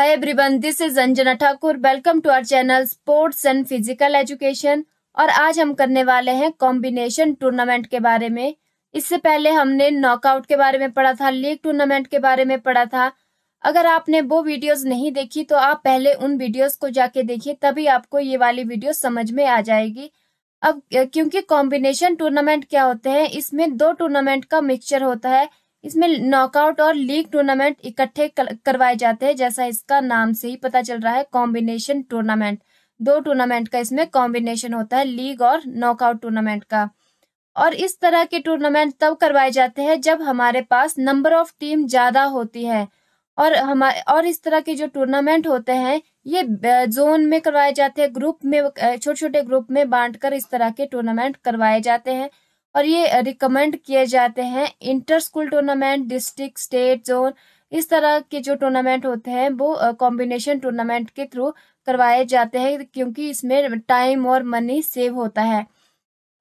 Hi everyone, this is Anjana Thakur welcome to our channel sports and physical education और आज हम करने वाले हैं कॉम्बिनेशन टूर्नामेंट के बारे में इससे पहले हमने नॉकआउट के बारे में पढ़ा था लीग टूर्नामेंट के बारे में पढ़ा था अगर आपने वो वीडियोस नहीं देखी तो आप पहले उन वीडियोस को जाके देखिए तभी आपको ये वाली वीडियो समझ में आ जाएगी अब क्योंकि कॉम्बिनेशन टूर्नामेंट क्या होते हैं इसमें दो टूर्नामेंट का मिक्सचर होता है इसमें नॉकआउट और लीग टूर्नामेंट इकट्ठे करवाए जाते हैं जैसा इसका नाम से ही पता चल रहा है कॉम्बिनेशन टूर्नामेंट दो टूर्नामेंट का इसमें कॉम्बिनेशन होता है लीग और नॉकआउट टूर्नामेंट का और इस तरह के टूर्नामेंट तब करवाए जाते हैं जब हमारे पास नंबर ऑफ टीम ज्यादा होती है और हमारे और इस तरह के जो टूर्नामेंट होते हैं ये जोन में करवाए जाते हैं ग्रुप में छोटे छोटे ग्रुप में बांटकर इस तरह के टूर्नामेंट करवाए जाते हैं और ये रिकमेंड किए जाते हैं inter school tournament district state zone इस तरह के जो टूर्नामेंट होते हैं वो कॉम्बिनेशन टूर्नामेंट के थ्रू करवाए जाते हैं क्योंकि इसमें टाइम और मनी सेव होता है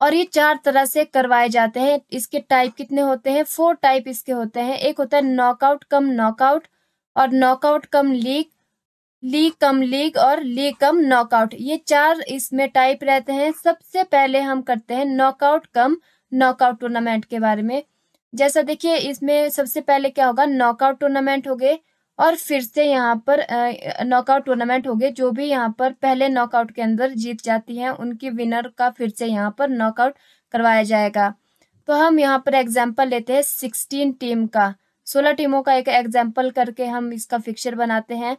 और ये चार तरह से करवाए जाते हैं इसके टाइप कितने होते हैं फोर टाइप इसके होते हैं एक होता है नॉकआउट कम नॉकआउट और knockout cum league league cum league और लीग कम नॉकआउट ये चार इसमें टाइप रहते हैं सबसे पहले हम करते हैं नॉकआउट कम नॉकआउट टूर्नामेंट के बारे में जैसा देखिए इसमें सबसे पहले क्या होगा नॉकआउट टूर्नामेंट हो गए और फिर से यहाँ पर नॉकआउट टूर्नामेंट हो गए जो भी यहाँ पर पहले नॉकआउट के अंदर जीत जाती हैं उनकी विनर का फिर से यहाँ पर नॉकआउट करवाया जाएगा तो हम यहाँ पर एग्जाम्पल लेते हैं सिक्सटीन टीम का सोलह टीमों का एक एग्जाम्पल करके हम इसका फिक्चर बनाते हैं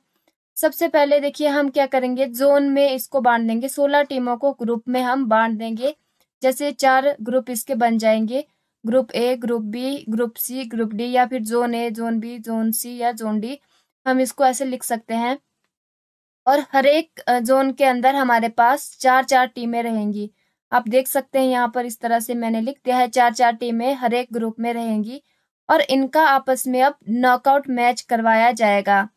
सबसे पहले देखिए हम क्या करेंगे जोन में इसको बांट देंगे सोलह टीमों को ग्रुप में हम बांट देंगे जैसे चार ग्रुप इसके बन जाएंगे group A group B group C group D या फिर zone A zone B zone C या जोन डी हम इसको ऐसे लिख सकते हैं और हर एक जोन के अंदर हमारे पास चार चार टीमें रहेंगी आप देख सकते हैं यहाँ पर इस तरह से मैंने लिख दिया है चार चार टीमें हर एक ग्रुप में रहेंगी और इनका आपस में अब नॉकआउट मैच करवाया जाएगा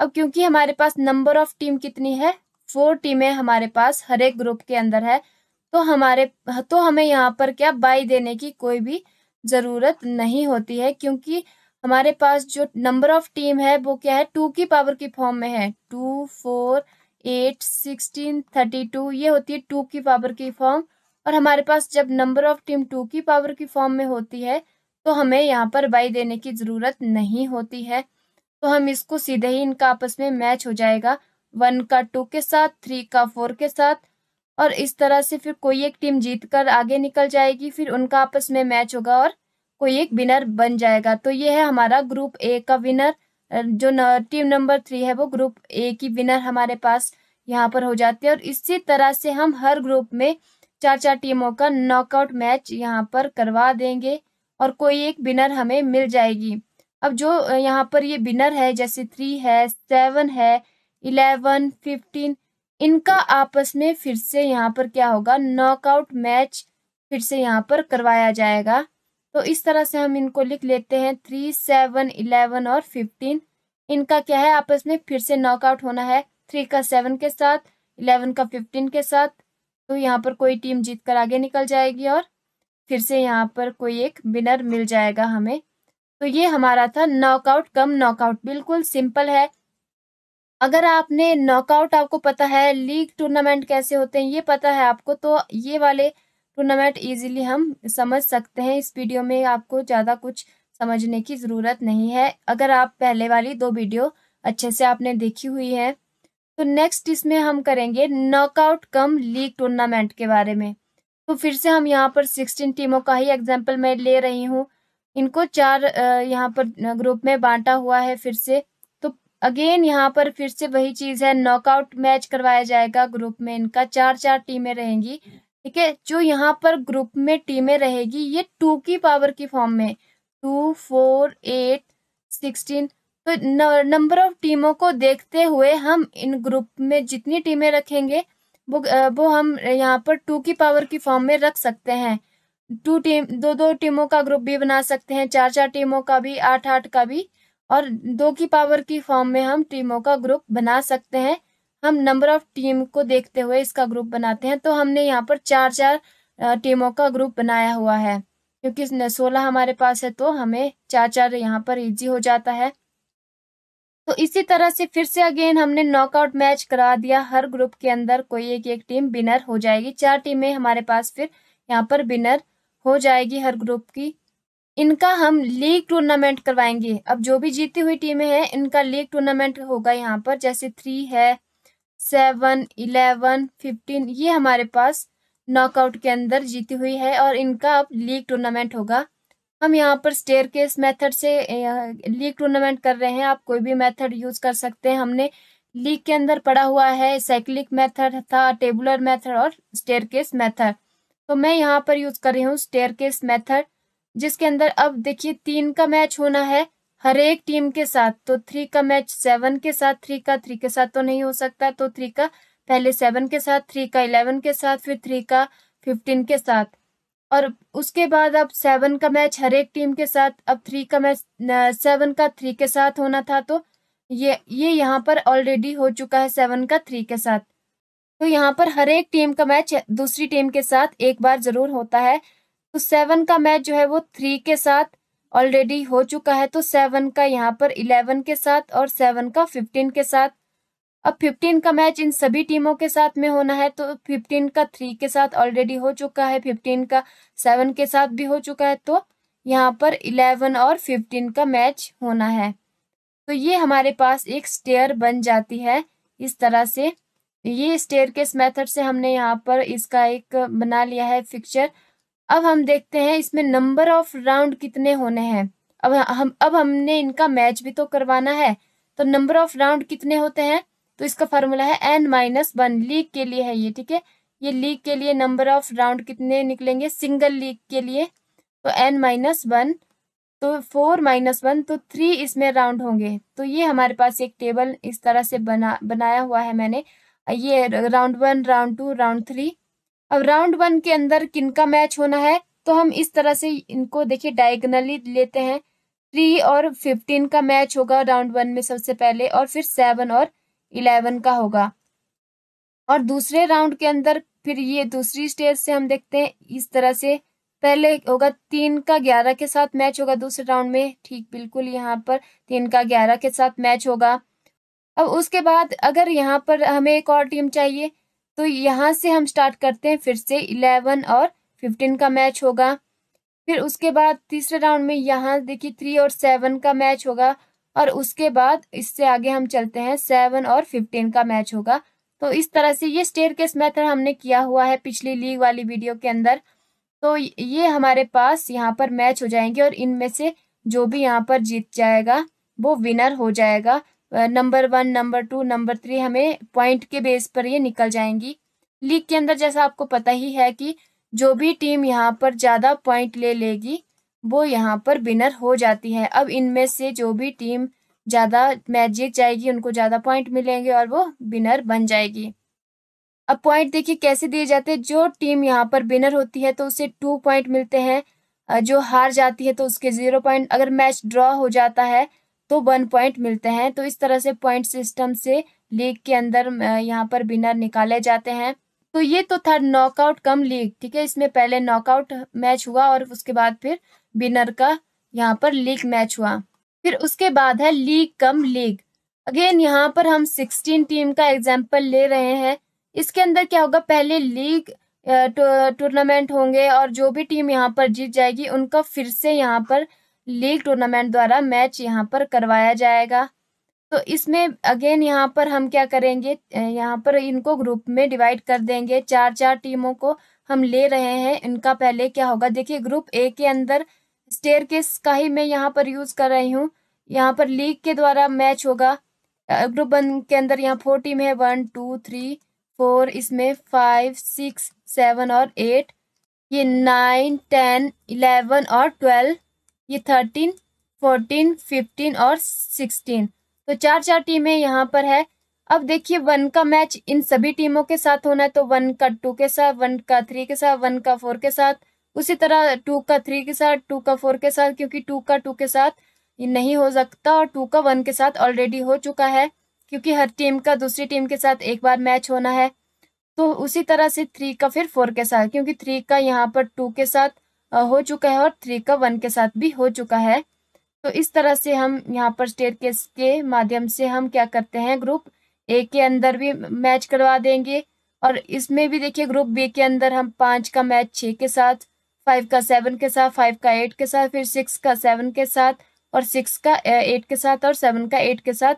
अब क्योंकि हमारे पास नंबर ऑफ टीम कितनी है फोर टीमें हमारे पास हर एक ग्रुप के अंदर है तो हमारे तो हमें यहाँ पर क्या बाई देने की कोई भी ज़रूरत नहीं होती है क्योंकि हमारे पास जो नंबर ऑफ टीम है वो क्या है टू की पावर की फॉर्म में है two four eight sixteen thirty two ये होती है टू की पावर की फॉर्म और हमारे पास जब नंबर ऑफ टीम टू की पावर की फॉर्म में होती है तो हमें यहाँ पर बाई देने की ज़रूरत नहीं होती है तो हम इसको सीधे ही इनका आपस में मैच हो जाएगा वन का टू के साथ थ्री का फोर के साथ और इस तरह से फिर कोई एक टीम जीत कर आगे निकल जाएगी फिर उनका आपस में मैच होगा और कोई एक विनर बन जाएगा तो ये है हमारा ग्रुप ए का विनर जो न, टीम नंबर थ्री है वो ग्रुप ए की विनर हमारे पास यहाँ पर हो जाती है और इसी तरह से हम हर ग्रुप में चार चार टीमों का नॉकआउट मैच यहाँ पर करवा देंगे और कोई एक विनर हमें मिल जाएगी अब जो यहाँ पर ये विनर है जैसे थ्री है सेवन है इलेवन फिफ्टीन इनका आपस में फिर से यहाँ पर क्या होगा नॉकआउट मैच फिर से यहाँ पर करवाया जाएगा तो इस तरह से हम इनको लिख लेते हैं थ्री सेवन इलेवन और फिफ्टीन इनका क्या है आपस में फिर से नॉकआउट होना है थ्री का सेवन के साथ इलेवन का फिफ्टीन के साथ तो यहाँ पर कोई टीम जीत कर आगे निकल जाएगी और फिर से यहाँ पर कोई एक विनर मिल जाएगा हमें तो ये हमारा था नॉकआउट कम नॉकआउट बिल्कुल सिंपल है अगर आपने नॉकआउट आपको पता है लीग टूर्नामेंट कैसे होते हैं ये पता है आपको तो ये वाले टूर्नामेंट इजीली हम समझ सकते हैं इस वीडियो में आपको ज़्यादा कुछ समझने की ज़रूरत नहीं है अगर आप पहले वाली दो वीडियो अच्छे से आपने देखी हुई है तो नेक्स्ट इसमें हम करेंगे नॉकआउट कम लीग टूर्नामेंट के बारे में तो फिर से हम यहाँ पर सिक्सटीन टीमों का ही एग्जाम्पल मैं ले रही हूँ इनको चार यहाँ पर ग्रुप में बांटा हुआ है फिर से अगेन यहाँ पर फिर से वही चीज है नॉकआउट मैच करवाया जाएगा ग्रुप में इनका चार चार टीमें रहेंगी ठीक है जो यहाँ पर ग्रुप में टीमें रहेगी ये टू की पावर की फॉर्म में टू फोर एट सिक्सटीन तो नंबर ऑफ टीमों को देखते हुए हम इन ग्रुप में जितनी टीमें रखेंगे वो वो हम यहाँ पर टू की पावर की फॉर्म में रख सकते हैं टू टीम दो दो टीमों का ग्रुप भी बना सकते हैं चार चार टीमों का भी आठ आठ का भी और दो की पावर की फॉर्म में हम टीमों का ग्रुप बना सकते हैं हम नंबर ऑफ टीम को देखते हुए इसका ग्रुप बनाते हैं तो हमने यहाँ पर चार चार टीमों का ग्रुप बनाया हुआ है क्योंकि सोलह हमारे पास है तो हमें चार चार यहाँ पर इजी हो जाता है तो इसी तरह से फिर से अगेन हमने नॉकआउट मैच करा दिया हर ग्रुप के अंदर कोई एक एक टीम विनर हो जाएगी चार टीमें हमारे पास फिर यहाँ पर विनर हो जाएगी हर ग्रुप की इनका हम लीग टूर्नामेंट करवाएंगे अब जो भी जीती हुई टीमें हैं इनका लीग टूर्नामेंट होगा यहाँ पर जैसे थ्री है सेवन इलेवन फिफ्टीन ये हमारे पास नॉकआउट के अंदर जीती हुई है और इनका अब लीग टूर्नामेंट होगा हम यहाँ पर स्टेयर केस मैथड से लीग टूर्नामेंट कर रहे हैं आप कोई भी मेथड यूज कर सकते हैं हमने लीग के अंदर पड़ा हुआ है साइक्लिक मेथड था टेबुलर मेथड और स्टेयर केस मैथड तो मैं यहाँ पर यूज कर रही हूँ स्टेयर केस मैथड जिसके अंदर अब देखिए तीन का मैच होना है हर एक टीम के साथ तो थ्री का मैच सेवन के साथ थ्री का थ्री के साथ तो नहीं हो सकता तो थ्री का पहले सेवन के साथ थ्री का इलेवन के साथ फिर थ्री का फिफ्टीन के साथ और उसके बाद अब सेवन का मैच हर एक टीम के साथ अब थ्री का मैच सेवन का थ्री के साथ होना था तो ये ये यहाँ पर ऑलरेडी हो चुका है सेवन का थ्री के साथ तो यहाँ पर हर एक टीम का मैच दूसरी टीम के साथ एक बार जरूर होता है तो सेवन का मैच जो है वो थ्री के साथ ऑलरेडी हो चुका है तो सेवन का यहाँ पर इलेवन के साथ और सेवन का फिफ्टीन के साथ अब फिफ्टीन का मैच इन सभी टीमों के साथ में होना है तो फिफ्टीन का थ्री के साथ ऑलरेडी हो चुका है फिफ्टीन का सेवन के साथ भी हो चुका है तो यहाँ पर इलेवन और फिफ्टीन का मैच होना है तो ये हमारे पास एक स्टेयर बन जाती है इस तरह से ये स्टेयर केस मेथड से हमने यहाँ पर इसका एक बना लिया है फिक्चर अब हम देखते हैं इसमें नंबर ऑफ राउंड कितने होने हैं अब हम अब हमने इनका मैच भी तो करवाना है तो नंबर ऑफ राउंड कितने होते हैं तो इसका फॉर्मूला है एन माइनस वन लीग के लिए है ये ठीक है ये लीग के लिए नंबर ऑफ राउंड कितने निकलेंगे सिंगल लीग के लिए तो एन माइनस वन तो फोर माइनस वन तो थ्री इसमें राउंड होंगे तो ये हमारे पास एक टेबल इस तरह से बना बनाया हुआ है मैंने ये round one round two round three अब राउंड वन के अंदर किन का मैच होना है तो हम इस तरह से इनको देखिए डायगनली लेते हैं थ्री और फिफ्टीन का मैच होगा राउंड वन में सबसे पहले और फिर सेवन और इलेवन का होगा और दूसरे राउंड के अंदर फिर ये दूसरी स्टेज से हम देखते हैं इस तरह से पहले होगा तीन का ग्यारह के साथ मैच होगा दूसरे राउंड में ठीक बिल्कुल यहाँ पर तीन का ग्यारह के साथ मैच होगा अब उसके बाद अगर यहाँ पर हमें एक और टीम चाहिए तो यहाँ से हम स्टार्ट करते हैं फिर से इलेवन और फिफ्टीन का मैच होगा फिर उसके बाद तीसरे राउंड में यहाँ देखिए थ्री और सेवन का मैच होगा और उसके बाद इससे आगे हम चलते हैं सेवन और फिफ्टीन का मैच होगा तो इस तरह से ये स्टेयर केस मैथड हमने किया हुआ है पिछली लीग वाली वीडियो के अंदर तो ये हमारे पास यहाँ पर मैच हो जाएंगे और इनमें से जो भी यहाँ पर जीत जाएगा वो विनर हो जाएगा number one number two number three हमें पॉइंट के बेस पर ये निकल जाएंगी लीग के अंदर जैसा आपको पता ही है कि जो भी टीम यहाँ पर ज़्यादा पॉइंट ले लेगी वो यहाँ पर विनर हो जाती है अब इनमें से जो भी टीम ज़्यादा मैच जीत जाएगी उनको ज़्यादा पॉइंट मिलेंगे और वो विनर बन जाएगी अब पॉइंट देखिए कैसे दिए जाते हैं जो टीम यहाँ पर विनर होती है तो उसे टू पॉइंट मिलते हैं जो हार जाती है तो उसके जीरो पॉइंट अगर मैच ड्रॉ हो जाता है तो वन पॉइंट मिलते हैं तो इस तरह से पॉइंट सिस्टम से लीग के अंदर यहाँ पर विनर निकाले जाते हैं तो ये तो था नॉकआउट कम लीग ठीक है इसमें पहले नॉकआउट मैच हुआ और उसके बाद फिर विनर का यहाँ पर लीग मैच हुआ फिर उसके बाद है लीग कम लीग अगेन यहाँ पर हम सिक्सटीन टीम का एग्जाम्पल ले रहे हैं इसके अंदर क्या होगा पहले लीग टूर्नामेंट होंगे और जो भी टीम यहाँ पर जीत जाएगी उनका फिर से यहाँ पर लीग टूर्नामेंट द्वारा मैच यहाँ पर करवाया जाएगा तो इसमें अगेन यहाँ पर हम क्या करेंगे यहाँ पर इनको ग्रुप में डिवाइड कर देंगे चार चार टीमों को हम ले रहे हैं इनका पहले क्या होगा देखिए ग्रुप ए के अंदर स्टेयर केस का ही मैं यहाँ पर यूज़ कर रही हूँ यहाँ पर लीग के द्वारा मैच होगा ग्रुप वन के अंदर यहाँ फोर टीम है वन टू थ्री फोर इसमें फाइव सिक्स सेवन और एट ये नाइन टेन इलेवन और ट्वेल्व ये थर्टीन फोर्टीन फिफ्टीन और सिक्सटीन तो चार चार टीमें यहाँ पर है अब देखिए वन का मैच इन सभी टीमों के साथ होना है तो वन का टू के साथ वन का थ्री के साथ वन का फोर के साथ उसी तरह टू का थ्री के साथ टू का फोर के साथ क्योंकि टू का टू के साथ नहीं हो सकता और टू का वन के साथ ऑलरेडी हो चुका है क्योंकि हर टीम का दूसरी टीम के साथ एक बार मैच होना है तो उसी तरह से थ्री का फिर फोर के साथ क्योंकि थ्री का यहाँ पर टू के साथ हो चुका है और थ्री का वन के साथ भी हो चुका है तो इस तरह से हम यहाँ पर स्टेयर केस के माध्यम से हम क्या करते हैं ग्रुप ए के अंदर भी मैच करवा देंगे और इसमें भी देखिए ग्रुप बी के अंदर हम पांच का मैच छ के साथ फाइव का सेवन के साथ फाइव का एट के साथ फिर सिक्स का सेवन के साथ और सिक्स का एट के साथ और सेवन का एट के साथ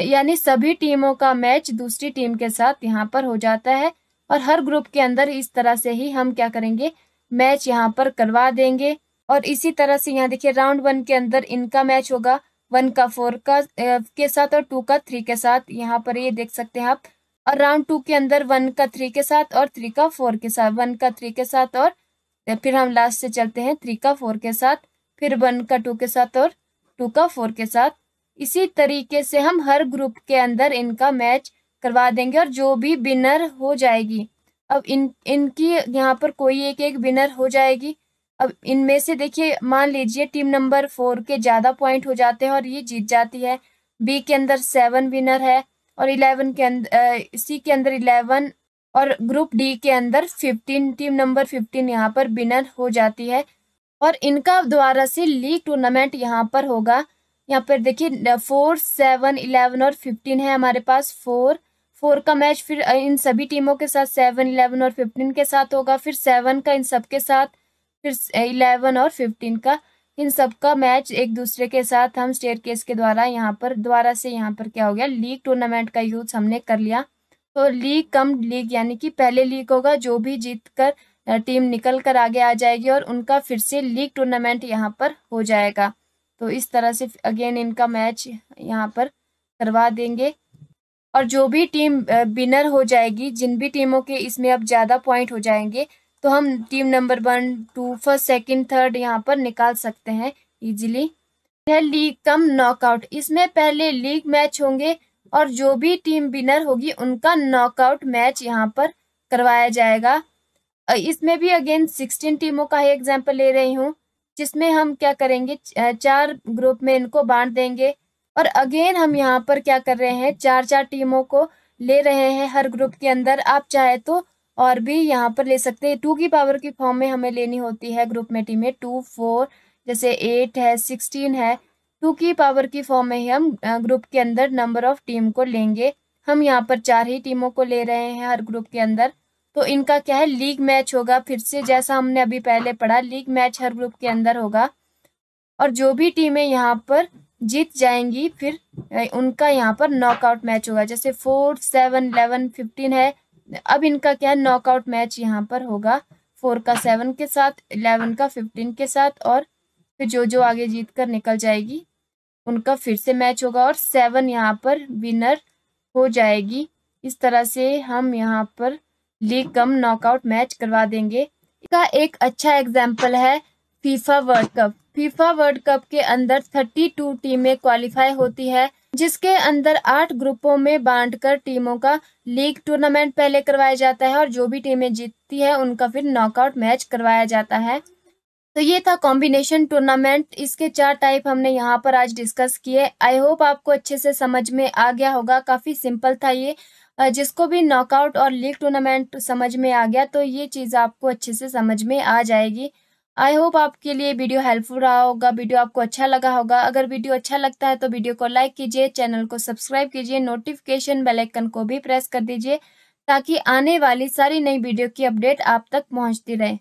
यानी सभी टीमों का मैच दूसरी टीम के साथ यहाँ पर हो जाता है और हर ग्रुप के अंदर इस तरह से ही हम क्या करेंगे मैच यहाँ पर करवा देंगे और इसी तरह से यहाँ देखिए राउंड वन के अंदर इनका मैच होगा वन का फोर का के साथ और टू का थ्री के साथ यहाँ पर ये देख सकते हैं आप और राउंड टू के अंदर वन का थ्री के साथ और थ्री का फोर के साथ वन का थ्री के साथ और फिर हम लास्ट से चलते हैं थ्री का फोर के साथ फिर वन का टू के साथ और टू का फोर के साथ इसी तरीके से हम हर ग्रुप के अंदर इनका मैच करवा देंगे और जो भी विनर हो जाएगी अब इन इनकी यहाँ पर कोई एक एक विनर हो जाएगी अब इनमें से देखिए मान लीजिए टीम नंबर फोर के ज़्यादा पॉइंट हो जाते हैं और ये जीत जाती है बी के अंदर सेवन विनर है और इलेवन के अंदर सी के अंदर इलेवन और ग्रुप डी के अंदर फिफ्टीन टीम नंबर फिफ्टीन यहाँ पर विनर हो जाती है और इनका द्वारा से लीग टूर्नामेंट यहाँ पर होगा यहाँ पर देखिए फोर सेवन इलेवन और फिफ्टीन है हमारे पास फोर फोर का मैच फिर इन सभी टीमों के साथ सेवन इलेवन और फिफ्टीन के साथ होगा फिर सेवन का इन सब के साथ फिर इलेवन और फिफ्टीन का इन सब का मैच एक दूसरे के साथ हम स्टेयर केस के द्वारा यहाँ पर द्वारा से यहाँ पर क्या हो गया लीग टूर्नामेंट का यूज हमने कर लिया तो लीग कम लीग यानी कि पहले लीग होगा जो भी जीत कर टीम निकल कर आगे आ जाएगी और उनका फिर से लीग टूर्नामेंट यहाँ पर हो जाएगा तो इस तरह से अगेन इनका मैच यहाँ पर करवा देंगे और जो भी टीम विनर हो जाएगी जिन भी टीमों के इसमें अब ज़्यादा पॉइंट हो जाएंगे तो हम team number one two first second third यहाँ पर निकाल सकते हैं इजीली है लीग कम नॉकआउट इसमें पहले लीग मैच होंगे और जो भी टीम विनर होगी उनका नॉकआउट मैच यहाँ पर करवाया जाएगा इसमें भी अगेन सिक्सटीन टीमों का ही एग्जाम्पल ले रही हूँ जिसमें हम क्या करेंगे चार ग्रुप में इनको बांट देंगे और अगेन हम यहाँ पर क्या कर रहे हैं चार चार टीमों को ले रहे हैं हर ग्रुप के अंदर आप चाहे तो और भी यहाँ पर ले सकते हैं टू की पावर की फॉर्म में हमें लेनी होती है ग्रुप में टीमें टू फोर जैसे एट है सिक्सटीन है टू की पावर की फॉर्म में ही हम ग्रुप के अंदर नंबर ऑफ टीम को लेंगे हम यहाँ पर चार ही टीमों को ले रहे हैं हर ग्रुप के अंदर तो इनका क्या है लीग मैच होगा फिर से जैसा हमने अभी पहले पढ़ा लीग मैच हर ग्रुप के अंदर होगा और जो भी टीमें यहाँ पर जीत जाएंगी फिर उनका यहाँ पर नॉकआउट मैच होगा जैसे फोर सेवन इलेवन फिफ्टीन है अब इनका क्या है नॉकआउट मैच यहाँ पर होगा फोर का सेवन के साथ इलेवन का फिफ्टीन के साथ और फिर जो जो आगे जीत कर निकल जाएगी उनका फिर से मैच होगा और सेवन यहाँ पर विनर हो जाएगी इस तरह से हम यहाँ पर लीग कम नॉकआउट मैच करवा देंगे इसका एक अच्छा एग्जाम्पल है FIFA world cup FIFA world cup के अंदर 32 टीमें क्वालिफाई होती है जिसके अंदर आठ ग्रुपों में बांटकर टीमों का लीग टूर्नामेंट पहले करवाया जाता है और जो भी टीमें जीतती है उनका फिर नॉकआउट मैच करवाया जाता है तो ये था कॉम्बिनेशन टूर्नामेंट इसके चार टाइप हमने यहाँ पर आज डिस्कस किए आई होप आपको अच्छे से समझ में आ गया होगा काफी सिंपल था ये जिसको भी नॉकआउट और लीग टूर्नामेंट समझ में आ गया तो ये चीज़ आपको अच्छे से समझ में आ जाएगी आई होप आपके लिए वीडियो हेल्पफुल रहा होगा वीडियो आपको अच्छा लगा होगा अगर वीडियो अच्छा लगता है तो वीडियो को लाइक कीजिए चैनल को सब्सक्राइब कीजिए नोटिफिकेशन बेल आइकन को भी प्रेस कर दीजिए ताकि आने वाली सारी नई वीडियो की अपडेट आप तक पहुंचती रहे